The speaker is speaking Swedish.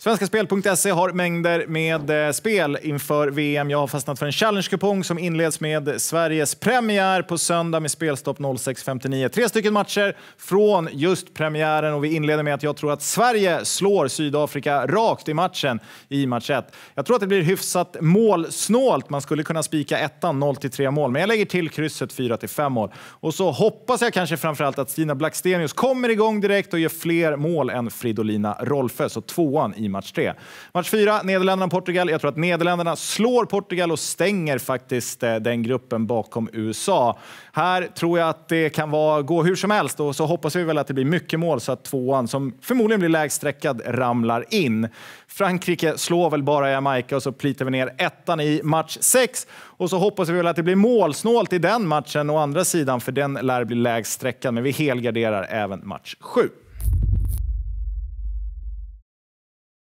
Svenskaspel.se har mängder med eh, spel inför VM. Jag har fastnat för en challenge-kupong som inleds med Sveriges premiär på söndag med spelstopp 06.59. Tre stycken matcher från just premiären och vi inleder med att jag tror att Sverige slår Sydafrika rakt i matchen i match 1. Jag tror att det blir hyfsat målsnålt. Man skulle kunna spika ettan 0-3 mål, men jag lägger till krysset 4-5 mål. Och så hoppas jag kanske framförallt att Stina Blackstenius kommer igång direkt och gör fler mål än Fridolina Rolfö, så tvåan i match 3. Match 4, Nederländerna-Portugal. Jag tror att Nederländerna slår Portugal och stänger faktiskt eh, den gruppen bakom USA. Här tror jag att det kan vara, gå hur som helst och så hoppas vi väl att det blir mycket mål så att tvåan, som förmodligen blir lägststreckad, ramlar in. Frankrike slår väl bara Jamaica och så plitar vi ner ettan i match 6. Och så hoppas vi väl att det blir målsnålt i den matchen, å andra sidan, för den lär bli lägststreckad. Men vi helgarderar även match 7.